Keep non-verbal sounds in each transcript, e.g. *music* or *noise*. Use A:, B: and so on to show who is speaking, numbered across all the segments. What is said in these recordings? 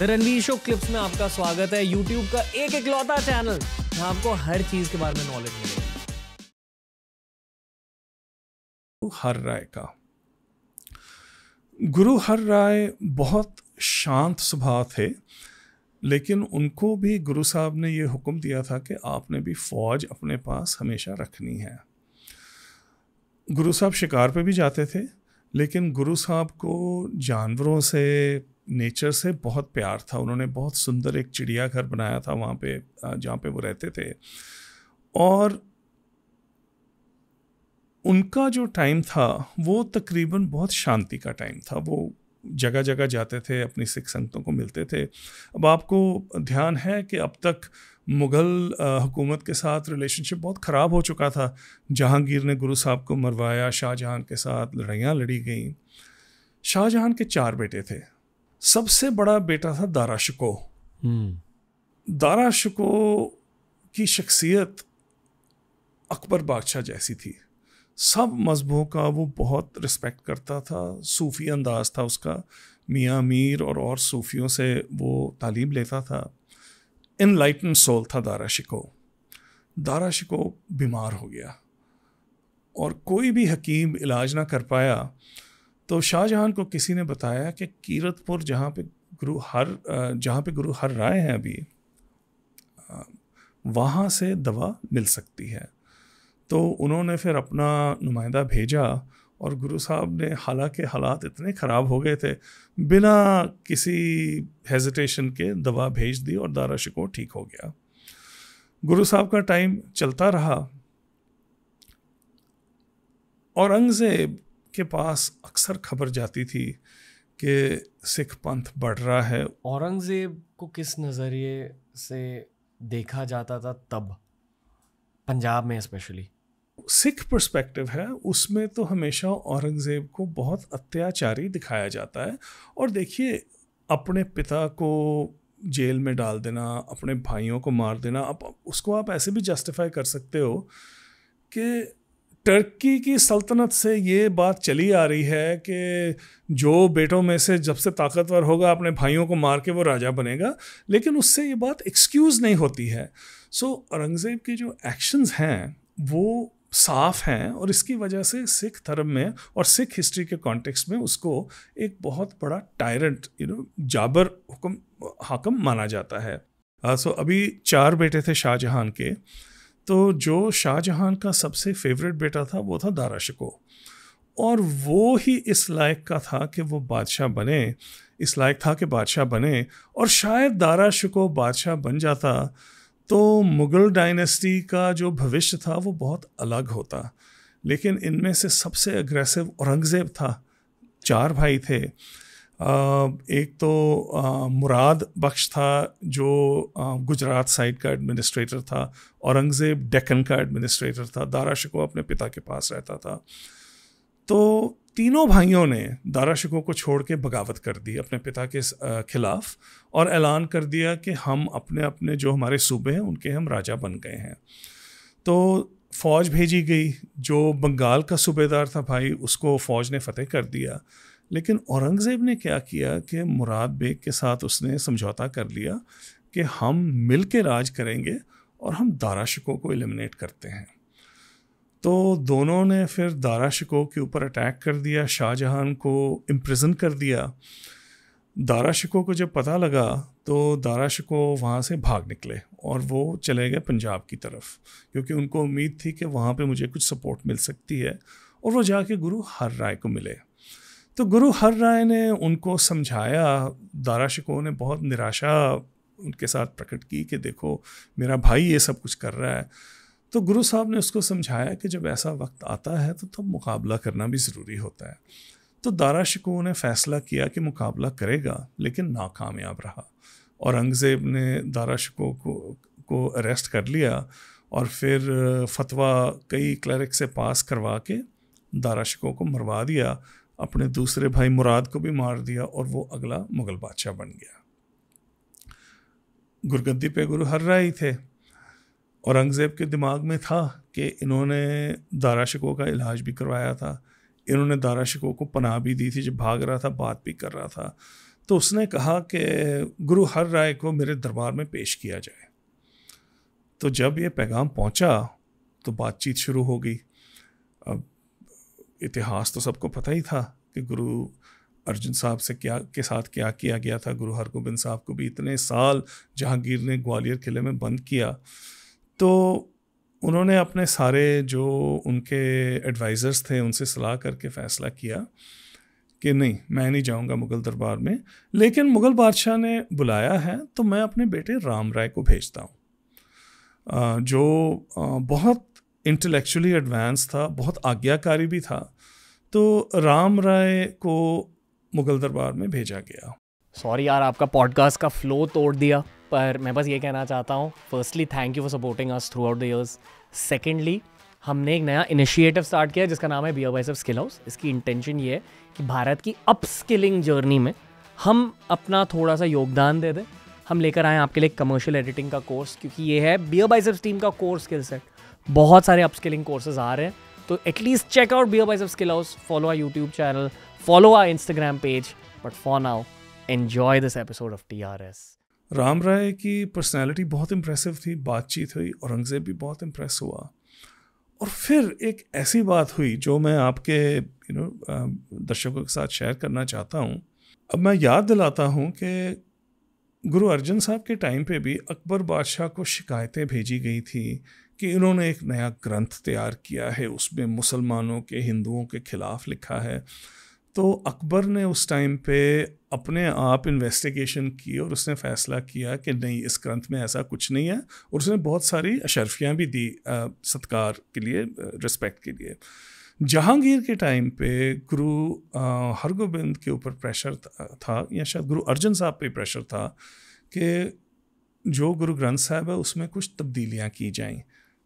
A: Ranveer show clips में आपका स्वागत है YouTube का एक इकलौता चैनल जहां आपको हर चीज के बारे में नॉलेज मिलेगी हर राय का गुरु हर राय बहुत शांत स्वभाव थे लेकिन उनको भी गुरु साहब ने यह हुक्म दिया था कि आपने भी फौज अपने पास हमेशा रखनी है गुरु साहब शिकार पे भी जाते थे लेकिन गुरु साहब को जानवरों से नेचर से बहुत प्यार था उन्होंने बहुत सुंदर एक चिड़ियाघर बनाया था वहाँ पे जहाँ पे वो रहते थे और उनका जो टाइम था वो तकरीबन बहुत शांति का टाइम था वो जगह जगह जाते थे अपनी सिख संतों को मिलते थे अब आपको ध्यान है कि अब तक मुग़ल हुकूमत के साथ रिलेशनशिप बहुत ख़राब हो चुका था जहांगीर ने गुरु साहब को मरवाया शाहजहाँ के साथ लड़ाइयाँ लड़ी गईं शाहजहाँ के चार बेटे थे सबसे बड़ा बेटा था दारा शिको हम्म। दारा शिको की शख्सियत अकबर बादशाह जैसी थी सब मज़हबों का वो बहुत रिस्पेक्ट करता था सूफ़ी अंदाज था उसका मियाँ मीर और और सूफ़ियों से वो तालीम लेता था इनलाइटन सोल था दारा शिको दारा शिको बीमार हो गया और कोई भी हकीम इलाज ना कर पाया तो शाहजहां को किसी ने बताया कि कीरतपुर जहाँ पे गुरु हर जहाँ पे गुरु हर राय हैं अभी वहाँ से दवा मिल सकती है तो उन्होंने फिर अपना नुमाइंदा भेजा और गुरु साहब ने हालांकि हालात इतने ख़राब हो गए थे बिना किसी हेजिटेशन के दवा भेज दी और दारा शिको ठीक हो गया गुरु साहब का टाइम चलता रहा औरंगज़ेब के पास अक्सर खबर जाती थी कि सिख पंथ बढ़ रहा है औरंगज़ेब को किस नज़रिए से देखा जाता था तब पंजाब में स्पेशली सिख पर्सपेक्टिव है उसमें तो हमेशा औरंगज़ेब को बहुत अत्याचारी दिखाया जाता है और देखिए अपने पिता को जेल में डाल देना अपने भाइयों को मार देना अब उसको आप ऐसे भी जस्टिफाई कर सकते हो कि टर्की की सल्तनत से ये बात चली आ रही है कि जो बेटों में से जब से ताकतवर होगा अपने भाइयों को मार के वो राजा बनेगा लेकिन उससे ये बात एक्सक्यूज़ नहीं होती है सो so, औरंगज़ेब के जो एक्शंस हैं वो साफ हैं और इसकी वजह से सिख धर्म में और सिख हिस्ट्री के कॉन्टेक्स्ट में उसको एक बहुत बड़ा टायरेंट यू नो जाबर हुक्म हाकम माना जाता है सो uh, so अभी चार बेटे थे शाहजहान के तो जो शाहजहां का सबसे फेवरेट बेटा था वो था दारा शिको और वो ही इस लायक का था कि वो बादशाह बने इस लायक था कि बादशाह बने और शायद दारा शिको बादशाह बन जाता तो मुग़ल डायनेस्टी का जो भविष्य था वो बहुत अलग होता लेकिन इनमें से सबसे अग्रेसिव औरंगज़ेब था चार भाई थे एक तो मुराद बख्श था जो गुजरात साइड का एडमिनिस्ट्रेटर था औरंगज़ेब डेकन का एडमिनिस्ट्रेटर था दारा शिको अपने पिता के पास रहता था तो तीनों भाइयों ने दारा शिको को छोड़ के बगावत कर दी अपने पिता के ख़िलाफ़ और ऐलान कर दिया कि हम अपने अपने जो हमारे सूबे हैं उनके हम राजा बन गए हैं तो फ़ौज भेजी गई जो बंगाल का सूबेदार था भाई उसको फ़ौज ने फ़तेह कर दिया लेकिन औरंगज़ेब ने क्या किया कि मुराद बेग के साथ उसने समझौता कर लिया कि हम मिल के राज करेंगे और हम दारा शिको को एलिमिनेट करते हैं तो दोनों ने फिर दारा शिको के ऊपर अटैक कर दिया शाहजहान को इम्प्रिजन कर दिया दारा शिको को जब पता लगा तो दारा शिको वहाँ से भाग निकले और वो चले गए पंजाब की तरफ क्योंकि उनको उम्मीद थी कि वहाँ पे मुझे कुछ सपोर्ट मिल सकती है और वो जाके गुरु हर राय को मिले तो गुरु हर राय ने उनको समझाया दारा शिको ने बहुत निराशा उनके साथ प्रकट की कि देखो मेरा भाई ये सब कुछ कर रहा है तो गुरु साहब ने उसको समझाया कि जब ऐसा वक्त आता है तो तब तो मुकाबला करना भी ज़रूरी होता है तो दारा शिको ने फैसला किया कि मुकाबला करेगा लेकिन नाकामयाब रहा औरंगज़ेब ने दारा शिको को को अरेस्ट कर लिया और फिर फतवा कई क्लरिक से पास करवा के दारा शिको को मरवा दिया अपने दूसरे भाई मुराद को भी मार दिया और वो अगला मुग़ल बादशाह बन गया गुरगद्दी पे गुरु हर राय थे औरंगज़ेब के दिमाग में था कि इन्होंने दारा शिको का इलाज भी करवाया था इन्होंने दारा शिको को पनाह भी दी थी जब भाग रहा था बात भी कर रहा था तो उसने कहा कि गुरु हर राय को मेरे दरबार में पेश किया जाए तो जब ये पैगाम पहुंचा तो बातचीत शुरू हो गई अब इतिहास तो सबको पता ही था कि गुरु अर्जुन साहब से क्या के साथ क्या किया गया था गुरु हरगोबिंद साहब को भी इतने साल जहांगीर ने ग्वालियर किले में बंद किया तो उन्होंने अपने सारे जो उनके एडवाइज़र्स थे उनसे सलाह करके फ़ैसला किया कि नहीं मैं नहीं जाऊंगा मुग़ल दरबार में लेकिन मुग़ल बादशाह ने बुलाया है तो मैं अपने बेटे राम राय को भेजता हूँ जो बहुत इंटेलेक्चुअली एडवांस था बहुत आज्ञाकारी भी था तो राम राय को मुगल दरबार में भेजा गया सॉरी यार आपका पॉडकास्ट का फ्लो तोड़ दिया पर मैं बस ये कहना चाहता हूँ firstly thank you for supporting us throughout the years secondly हमने एक नया इनिशिएटिव स्टार्ट किया जिसका नाम है बी वाइस ऑफ स्किल हाउस इसकी इंटेंशन ये है कि भारत की अप स्किलिंग जर्नी में हम अपना थोड़ा सा योगदान दे दें हम लेकर आए आपके लिए कमर्शियल एडिटिंग का कोर्स क्योंकि ये है बी बाइसेप्स टीम का कोर्स स्किल सेट बहुत सारे अपस्किलिंग कोर्सेज आ रहे हैं तो at least check out BeerBiceps skill house follow our YouTube channel follow our Instagram page but for now enjoy this episode of T R S Ram Rai की personality बहुत impressive थी बातचीत हुई औरंगज़ेब भी बहुत इंप्रेस हुआ और फिर एक ऐसी बात हुई जो मैं आपके यू नो दर्शकों के साथ शेयर करना चाहता हूँ अब मैं याद दिलाता हूँ कि गुरु अर्जन साहब के टाइम पे भी अकबर बादशाह को शिकायतें भेजी गई थी कि इन्होंने एक नया ग्रंथ तैयार किया है उसमें मुसलमानों के हिंदुओं के ख़िलाफ़ लिखा है तो अकबर ने उस टाइम पे अपने आप इन्वेस्टिगेशन की और उसने फ़ैसला किया कि नहीं इस ग्रंथ में ऐसा कुछ नहीं है और उसने बहुत सारी अशरफियाँ भी दी सत्कार के लिए रिस्पेक्ट के लिए जहांगीर के टाइम पे गुरु हरगोबिंद के ऊपर प्रेशर था या शायद गुरु अर्जन साहब पे प्रेशर था कि जो गुरु ग्रंथ साहब है उसमें कुछ तब्दीलियाँ की जाएँ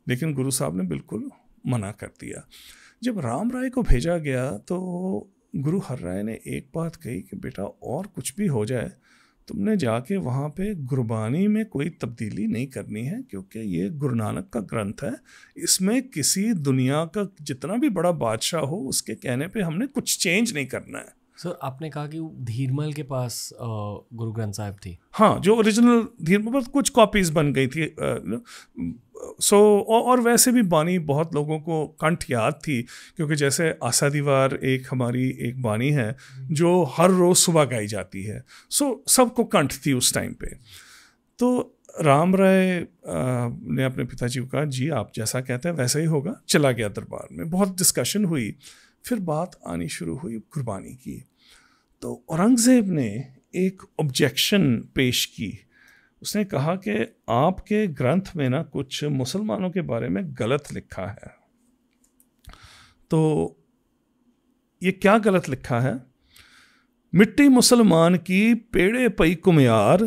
A: लेकिन गुरु साहब ने बिल्कुल मना कर दिया जब राम राय को भेजा गया तो गुरु हर राय ने एक बात कही कि बेटा और कुछ भी हो जाए तुमने जाके वहाँ पे गुरबानी में कोई तब्दीली नहीं करनी है क्योंकि ये गुरु नानक का ग्रंथ है इसमें किसी दुनिया का जितना भी बड़ा बादशाह हो उसके कहने पे हमने कुछ चेंज नहीं करना है सर आपने कहा कि धीरमल के पास गुरु ग्रंथ साहिब थी हाँ जो ओरिजिनल धीरमल पर कुछ कॉपीज बन गई थी सो so, और वैसे भी बानी बहुत लोगों को कंठ याद थी क्योंकि जैसे आशा दीवार एक हमारी एक बानी है जो हर रोज़ सुबह गाई जाती है सो so, सबको कंठ थी उस टाइम पे तो राम राय ने अपने पिताजी को कहा जी आप जैसा कहते हैं वैसा ही होगा चला गया दरबार में बहुत डिस्कशन हुई फिर बात आनी शुरू हुई कुर्बानी की तो औरंगज़ेब ने एक ऑब्जेक्शन पेश की उसने कहा कि आपके ग्रंथ में ना कुछ मुसलमानों के बारे में गलत लिखा है तो ये क्या गलत लिखा है मिट्टी मुसलमान की पेड़े पई कुम्यार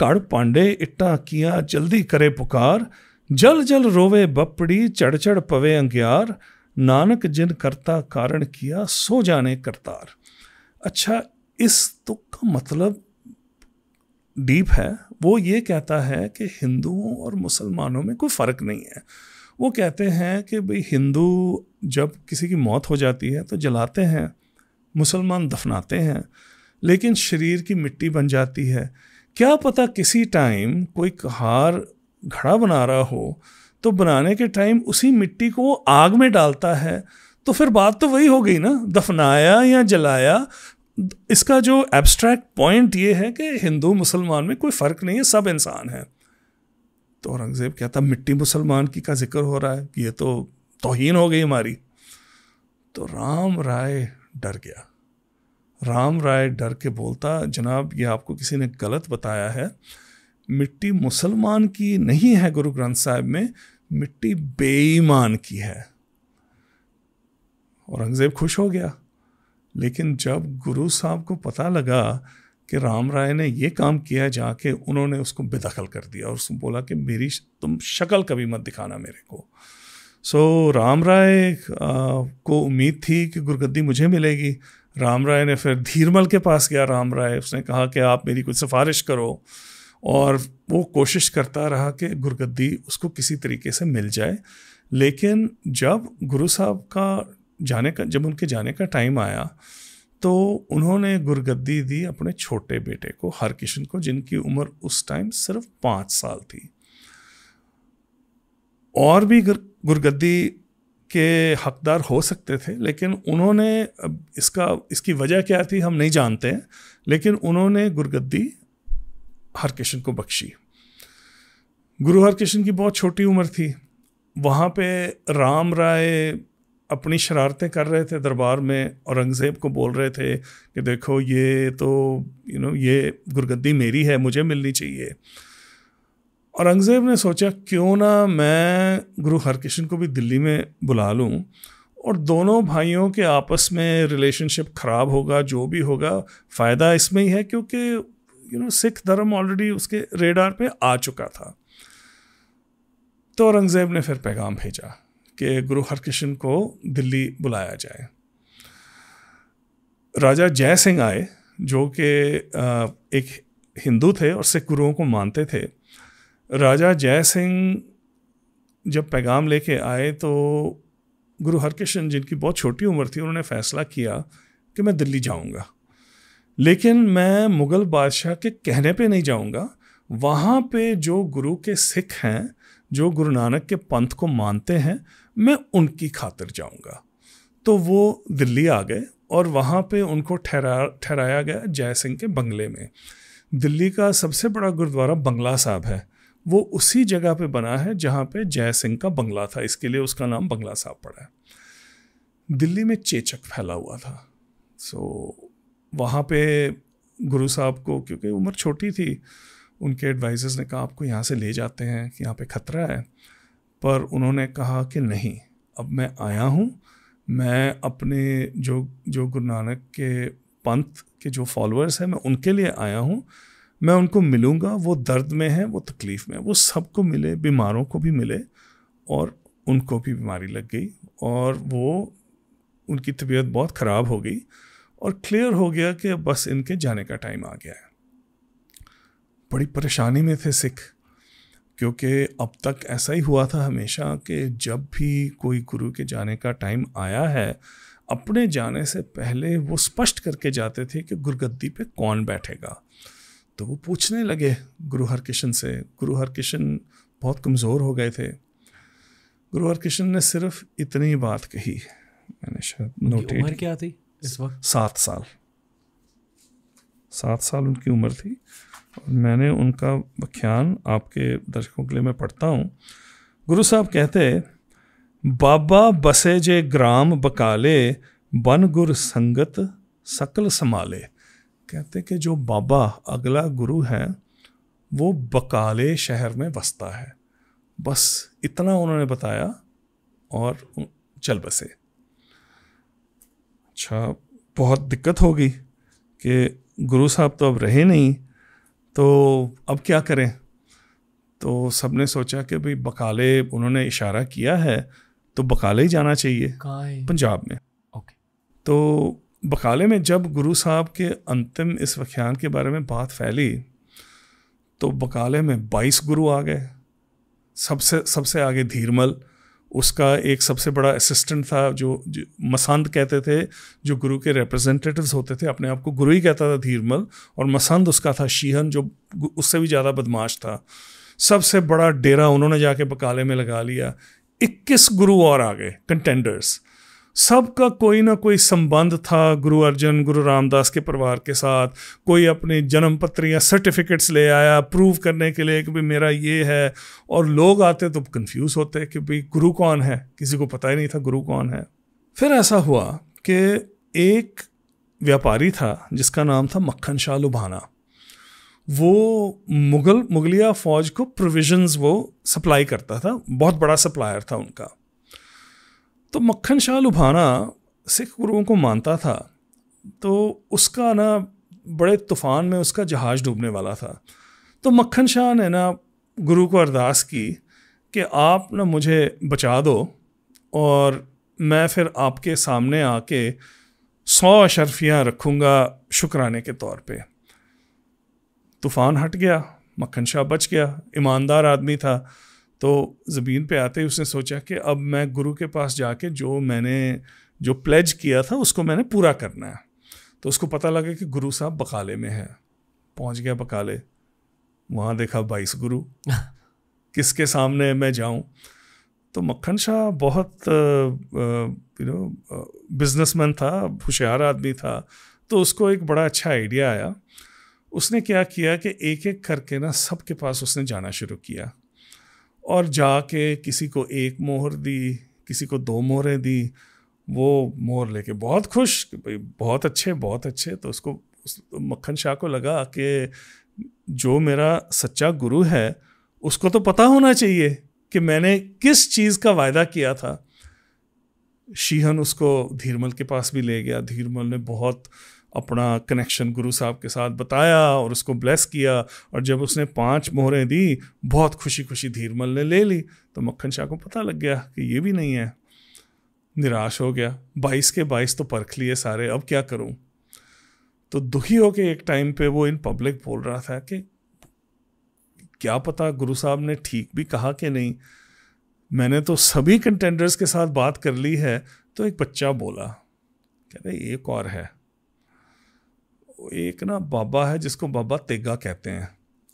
A: कड़ पांडे इट्टा किया जल्दी करे पुकार जल जल रोवे बपड़ी चढ़ चढ़ पवे अंग्यार नानक जिन करता कारण किया सो जाने करतार अच्छा इस तुक तो का मतलब डीप है वो ये कहता है कि हिंदुओं और मुसलमानों में कोई फ़र्क नहीं है वो कहते हैं कि भाई हिंदू जब किसी की मौत हो जाती है तो जलाते हैं मुसलमान दफनाते हैं लेकिन शरीर की मिट्टी बन जाती है क्या पता किसी टाइम कोई कहार घड़ा बना रहा हो तो बनाने के टाइम उसी मिट्टी को आग में डालता है तो फिर बात तो वही हो गई ना दफनाया या जलाया इसका जो एब्स्ट्रैक्ट पॉइंट ये है कि हिंदू मुसलमान में कोई फ़र्क नहीं है सब इंसान है तो औरंगज़ेब कहता मिट्टी मुसलमान की का जिक्र हो रहा है ये तो तोहन हो गई हमारी तो राम राय डर गया राम राय डर के बोलता जनाब ये आपको किसी ने गलत बताया है मिट्टी मुसलमान की नहीं है गुरु ग्रंथ साहिब में मिट्टी बेईमान की है औरंगज़ेब खुश हो गया लेकिन जब गुरु साहब को पता लगा कि राम राय ने ये काम किया जाके उन्होंने उसको बेदखल कर दिया और उसको बोला कि मेरी तुम शक्ल कभी मत दिखाना मेरे को सो so, राम राय को उम्मीद थी कि गुरगद्दी मुझे मिलेगी राम राय ने फिर धीरमल के पास गया राम राय उसने कहा कि आप मेरी कुछ सिफारिश करो और वो कोशिश करता रहा कि गुरगद्दी उसको किसी तरीके से मिल जाए लेकिन जब गुरु साहब का जाने का जब उनके जाने का टाइम आया तो उन्होंने गुरगद्दी दी अपने छोटे बेटे को हरकिशन को जिनकी उम्र उस टाइम सिर्फ पाँच साल थी और भी गुरगद्दी के हकदार हो सकते थे लेकिन उन्होंने इसका इसकी वजह क्या थी हम नहीं जानते हैं लेकिन उन्होंने गुरगद्दी हरकिशन को बख्शी गुरु हरकिशन की बहुत छोटी उम्र थी वहाँ पे राम राय अपनी शरारतें कर रहे थे दरबार में औरंगज़ेब को बोल रहे थे कि देखो ये तो यू नो ये गुरगद्दी मेरी है मुझे मिलनी चाहिए औरंगज़ेब ने सोचा क्यों ना मैं गुरु हरकृष्ण को भी दिल्ली में बुला लूँ और दोनों भाइयों के आपस में रिलेशनशिप ख़राब होगा जो भी होगा फ़ायदा इसमें ही है क्योंकि यू नो सिख धर्म ऑलरेडी उसके रेडार पे आ चुका था तो औरंगज़ेब ने फिर पैगाम भेजा कि गुरु हरकृष्ण को दिल्ली बुलाया जाए राजा जय सिंह आए जो कि एक हिंदू थे और सिख गुरुओं को मानते थे राजा जय सिंह जब पैगाम लेके आए तो गुरु हरकृष्ण जिनकी बहुत छोटी उम्र थी उन्होंने फैसला किया कि मैं दिल्ली जाऊंगा लेकिन मैं मुग़ल बादशाह के कहने पे नहीं जाऊंगा वहाँ पे जो गुरु के सिख हैं जो गुरु नानक के पंथ को मानते हैं मैं उनकी खातिर जाऊंगा तो वो दिल्ली आ गए और वहाँ पे उनको ठहरा ठहराया गया जय सिंह के बंगले में दिल्ली का सबसे बड़ा गुरुद्वारा बंगला साहब है वो उसी जगह पे बना है जहाँ पे जय सिंह का बंगला था इसके लिए उसका नाम बंगला साहब पड़ा है दिल्ली में चेचक फैला हुआ था सो so, वहाँ पे गुरु साहब को क्योंकि उम्र छोटी थी उनके एडवाइज़र्स ने कहा आपको यहाँ से ले जाते हैं कि यहाँ पे खतरा है पर उन्होंने कहा कि नहीं अब मैं आया हूँ मैं अपने जो जो गुरु नानक के पंथ के जो फॉलोअर्स हैं मैं उनके लिए आया हूँ मैं उनको मिलूँगा वो दर्द में है वो तकलीफ़ में वो सबको मिले बीमारों को भी मिले और उनको भी बीमारी लग गई और वो उनकी तबीयत बहुत ख़राब हो गई और क्लियर हो गया कि बस इनके जाने का टाइम आ गया है बड़ी परेशानी में थे सिख क्योंकि अब तक ऐसा ही हुआ था हमेशा कि जब भी कोई गुरु के जाने का टाइम आया है अपने जाने से पहले वो स्पष्ट करके जाते थे कि गुरगद्दी पे कौन बैठेगा तो वो पूछने लगे गुरु हरकिशन से गुरु हरकिशन बहुत कमज़ोर हो गए थे गुरु हरकिशन ने सिर्फ इतनी बात कही मैंने शायद नोटेड उम्र क्या थी इस वक्त सात साल सात साल उनकी उम्र थी मैंने उनका व्याख्यान आपके दर्शकों के लिए मैं पढ़ता हूँ गुरु साहब कहते बाबा बसे जे ग्राम बकाले बन गुर संगत सकल संभाले कहते कि जो बाबा अगला गुरु है वो बकाले शहर में बसता है बस इतना उन्होंने बताया और चल बसे अच्छा बहुत दिक्कत होगी कि गुरु साहब तो अब रहे नहीं तो अब क्या करें तो सब ने सोचा कि भाई बकाले उन्होंने इशारा किया है तो बकाले ही जाना चाहिए पंजाब में ओके तो बकाले में जब गुरु साहब के अंतिम इस व्याख्यान के बारे में बात फैली तो बकाले में बाईस गुरु आ गए सबसे सबसे आगे धीरमल उसका एक सबसे बड़ा असिस्टेंट था जो, जो मसंद कहते थे जो गुरु के रिप्रेजेंटेटिव्स होते थे अपने आप को गुरु ही कहता था धीरमल और मसंद उसका था शीहन जो उससे भी ज़्यादा बदमाश था सबसे बड़ा डेरा उन्होंने जाके बकाले में लगा लिया 21 गुरु और आ गए कंटेंडर्स सबका कोई ना कोई संबंध था गुरु अर्जन गुरु रामदास के परिवार के साथ कोई अपने जन्म पत्र या सर्टिफिकेट्स ले आया प्रूव करने के लिए कि भाई मेरा ये है और लोग आते तो कंफ्यूज होते कि भाई गुरु कौन है किसी को पता ही नहीं था गुरु कौन है फिर ऐसा हुआ कि एक व्यापारी था जिसका नाम था मक्खन शाह लुभाना वो मुगल मुगलिया फ़ौज को प्रोविजंस वो सप्लाई करता था बहुत बड़ा सप्लायर था उनका तो मक्खन शाह लुभाना सिख गुरुओं को मानता था तो उसका ना बड़े तूफ़ान में उसका जहाज़ डूबने वाला था तो मक्खन शाह ने ना गुरु को अरदास की कि आप ना मुझे बचा दो और मैं फिर आपके सामने आके सौ अशरफियाँ रखूँगा शुक्राने के तौर पे तूफ़ान हट गया मक्खन शाह बच गया ईमानदार आदमी था तो ज़मीन पे आते ही उसने सोचा कि अब मैं गुरु के पास जाके जो मैंने जो प्लेज किया था उसको मैंने पूरा करना है तो उसको पता लगा कि गुरु साहब बकाले में है पहुंच गया बकाले वहाँ देखा बाईस गुरु *laughs* किसके सामने मैं जाऊँ तो मक्खन शाह बहुत यू नो बिजनेसमैन था होशियार आदमी था तो उसको एक बड़ा अच्छा आइडिया आया उसने क्या किया कि एक एक करके ना सबके पास उसने जाना शुरू किया और जाके किसी को एक मोहर दी किसी को दो मोहरें दी वो मोहर लेके बहुत खुश कि भाई बहुत अच्छे बहुत अच्छे तो उसको उस मक्खन शाह को लगा कि जो मेरा सच्चा गुरु है उसको तो पता होना चाहिए कि मैंने किस चीज़ का वायदा किया था शीहन उसको धीरमल के पास भी ले गया धीरमल ने बहुत अपना कनेक्शन गुरु साहब के साथ बताया और उसको ब्लेस किया और जब उसने पांच मोहरें दी बहुत खुशी खुशी धीरमल ने ले ली तो मक्खन शाह को पता लग गया कि ये भी नहीं है निराश हो गया बाईस के बाईस तो परख लिए सारे अब क्या करूं तो दुखी होके एक टाइम पे वो इन पब्लिक बोल रहा था कि क्या पता गुरु साहब ने ठीक भी कहा कि नहीं मैंने तो सभी कंटेंडर्स के साथ बात कर ली है तो एक बच्चा बोला कह रहे एक और है एक ना बाबा है जिसको बाबा तेगा कहते हैं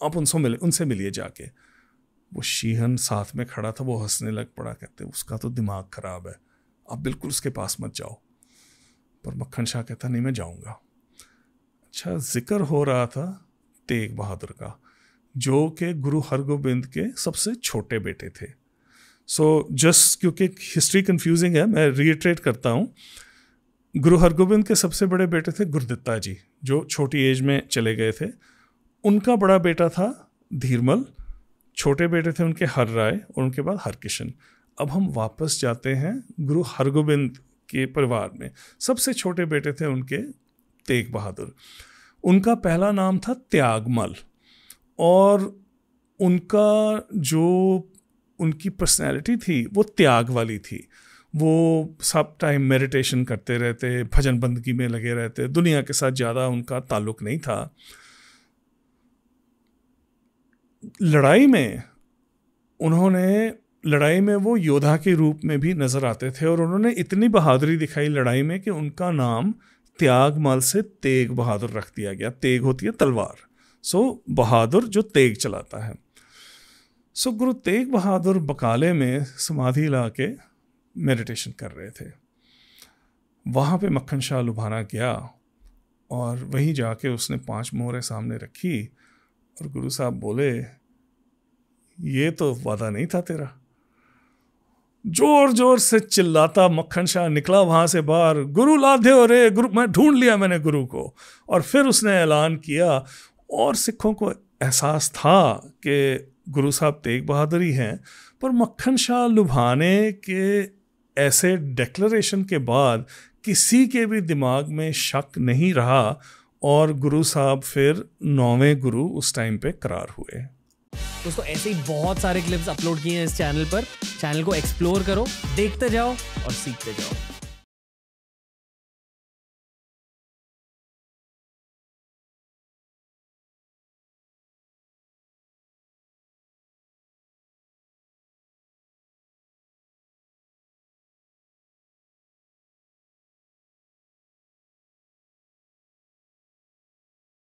A: आप उनसे मिले उनसे मिलिए जाके वो शीहन साथ में खड़ा था वो हंसने लग पड़ा कहते उसका तो दिमाग ख़राब है आप बिल्कुल उसके पास मत जाओ पर मक्खन शाह कहता नहीं मैं जाऊँगा अच्छा जिक्र हो रहा था तेग बहादुर का जो कि गुरु हरगोबिंद के सबसे छोटे बेटे थे सो so, जस्ट क्योंकि हिस्ट्री कंफ्यूजिंग है मैं रिएट्रेट करता हूँ गुरु हरगोबिंद के सबसे बड़े बेटे थे गुरुदत्ता जी जो छोटी एज में चले गए थे उनका बड़ा बेटा था धीरमल छोटे बेटे थे उनके हर राय और उनके बाद हरकिशन अब हम वापस जाते हैं गुरु हरगोबिंद के परिवार में सबसे छोटे बेटे थे उनके तेग बहादुर उनका पहला नाम था त्यागमल और उनका जो उनकी पर्सनैलिटी थी वो त्याग वाली थी वो सब टाइम मेडिटेशन करते रहते भजन बंदगी में लगे रहते दुनिया के साथ ज़्यादा उनका ताल्लुक नहीं था लड़ाई में उन्होंने लड़ाई में वो योद्धा के रूप में भी नज़र आते थे और उन्होंने इतनी बहादुरी दिखाई लड़ाई में कि उनका नाम त्यागमाल से तेग बहादुर रख दिया गया तेग होती है तलवार सो बहादुर जो तेग चलाता है सो गुरु तेग बहादुर बकाले में समाधि ला के मेडिटेशन कर रहे थे वहाँ पे मक्खन शाह लुभाना गया और वहीं जाके उसने पांच मोहरें सामने रखी और गुरु साहब बोले ये तो वादा नहीं था तेरा जोर जोर से चिल्लाता मक्खन शाह निकला वहाँ से बाहर गुरु लाधे और रे गुरु मैं ढूंढ लिया मैंने गुरु को और फिर उसने ऐलान किया और सिखों को एहसास था कि गुरु साहब तेग बहादुर ही हैं पर मक्खन शाह लुभाने के ऐसे डेक्लरेशन के बाद किसी के भी दिमाग में शक नहीं रहा और गुरु साहब फिर नौवें गुरु उस टाइम पे करार हुए दोस्तों ऐसे ही बहुत सारे क्लिप्स अपलोड किए हैं इस चैनल पर चैनल को एक्सप्लोर करो देखते जाओ और सीखते जाओ